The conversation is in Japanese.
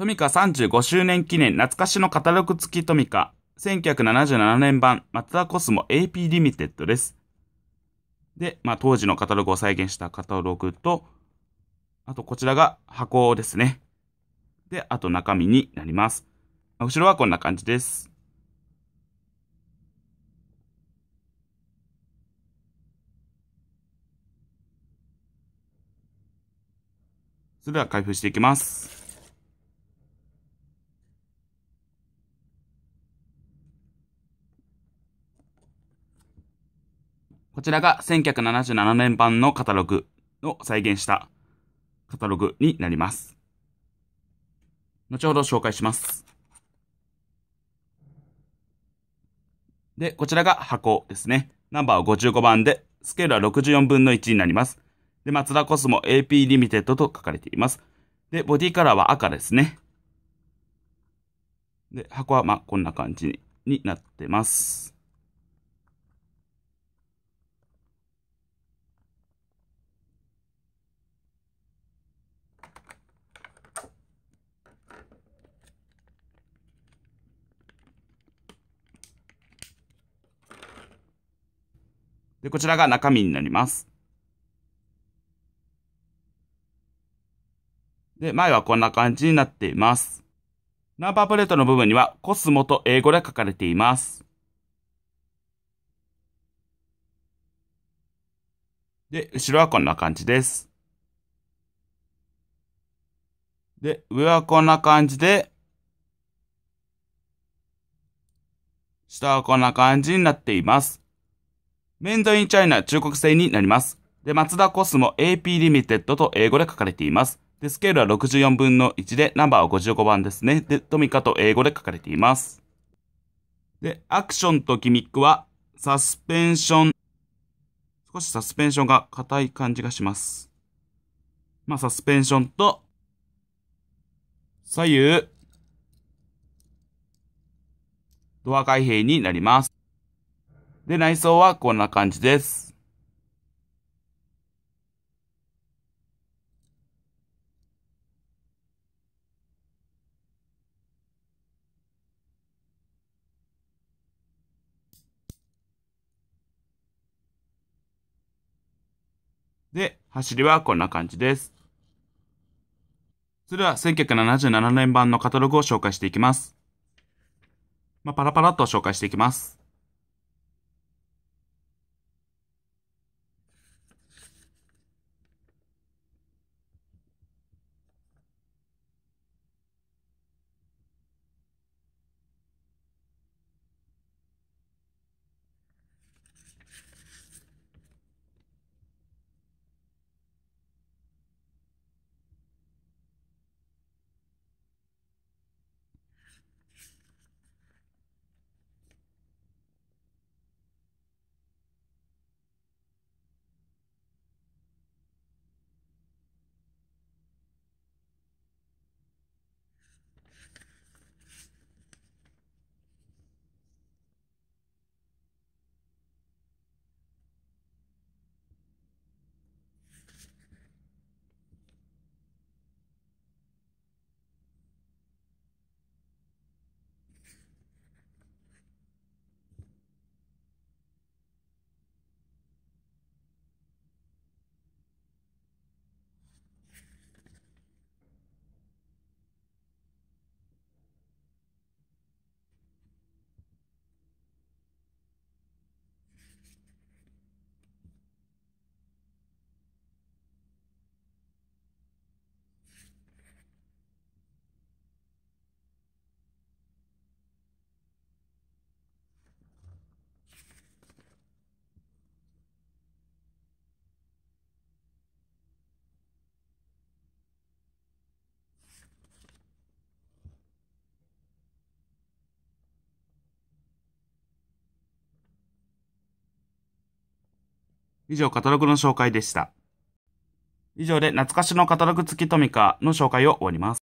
トミカ35周年記念懐かしのカタログ付きトミカ1977年版マツダコスモ AP リミテッドです。で、まあ、当時のカタログを再現したカタログと、あとこちらが箱ですね。で、あと中身になります。後ろはこんな感じです。それでは開封していきます。こちらが1977年版のカタログを再現したカタログになります。後ほど紹介します。で、こちらが箱ですね。ナンバーは55番で、スケールは64分の1になります。で、マツダコスモ AP リミテッドと書かれています。で、ボディカラーは赤ですね。で、箱はまこんな感じになってます。で、こちらが中身になります。で、前はこんな感じになっています。ナンバープレートの部分にはコスモと英語で書かれています。で、後ろはこんな感じです。で、上はこんな感じで、下はこんな感じになっています。メンドインチャイナ中国製になります。で、マツダコスモ AP リミテッドと英語で書かれています。で、スケールは64分の1で、ナンバーは55番ですね。で、トミカと英語で書かれています。で、アクションとギミックは、サスペンション。少しサスペンションが硬い感じがします。まあ、サスペンションと、左右、ドア開閉になります。で、内装はこんな感じです。で、走りはこんな感じです。それでは1977年版のカタログを紹介していきます。まあ、パラパラと紹介していきます。以上、カタログの紹介でした。以上で懐かしのカタログ付きトミカの紹介を終わります。